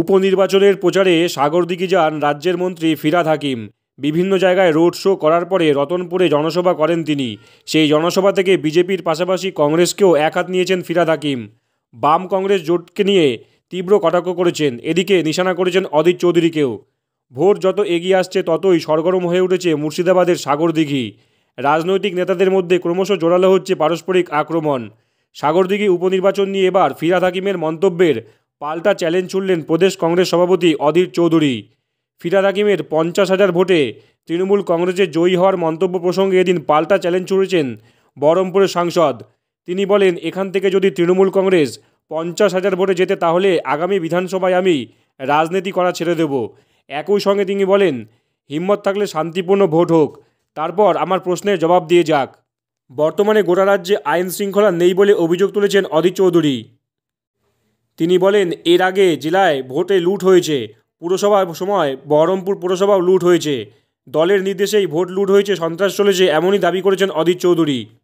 উপনির্বাচনের প্রচারে সাগরদিঘি যান রাজ্যের মন্ত্রী ফিরাদ হাকিম বিভিন্ন জায়গায় রোড শো করার পরে রতনপুরে জনসভা করেন তিনি সেই জনসভা থেকে বিজেপির পাশাপাশি কংগ্রেসকেও এক হাত নিয়েছেন ফিরাদ হাকিম বাম কংগ্রেস জোটকে নিয়ে তীব্র কটাক্ষ করেছেন এদিকে নিশানা করেছেন অদিত চৌধুরীকেও ভোট যত এগিয়ে আসছে ততই সরগরম হয়ে উঠেছে মুর্শিদাবাদের সাগরদিঘি রাজনৈতিক নেতাদের মধ্যে ক্রমশ জোরালো হচ্ছে পারস্পরিক আক্রমণ সাগরদিঘি উপনির্বাচন নিয়ে এবার ফিরাদ হাকিমের মন্তব্যের পাল্টা চ্যালেঞ্জ ছুড়লেন প্রদেশ কংগ্রেস সভাপতি অধীর চৌধুরী ফিরাদ হাকিমের পঞ্চাশ হাজার ভোটে তৃণমূল কংগ্রেসে জয়ী হওয়ার মন্তব্য প্রসঙ্গে এদিন পাল্টা চ্যালেঞ্জ ছুড়েছেন বহরমপুরের সাংসদ তিনি বলেন এখান থেকে যদি তৃণমূল কংগ্রেস পঞ্চাশ হাজার ভোটে যেতে তাহলে আগামী বিধানসভায় আমি রাজনীতি করা ছেড়ে দেব একই সঙ্গে তিনি বলেন হিম্মত থাকলে শান্তিপূর্ণ ভোট হোক তারপর আমার প্রশ্নের জবাব দিয়ে যাক বর্তমানে গোটা রাজ্যে আইন শৃঙ্খলা নেই বলে অভিযোগ তুলেছেন অধীর চৌধুরী তিনি বলেন এর আগে জেলায় ভোটে লুট হয়েছে পুরসভার সময় বহরমপুর পুরসভাও লুট হয়েছে দলের নির্দেশেই ভোট লুট হয়েছে সন্ত্রাস চলেছে এমনই দাবি করেছেন অদিত চৌধুরী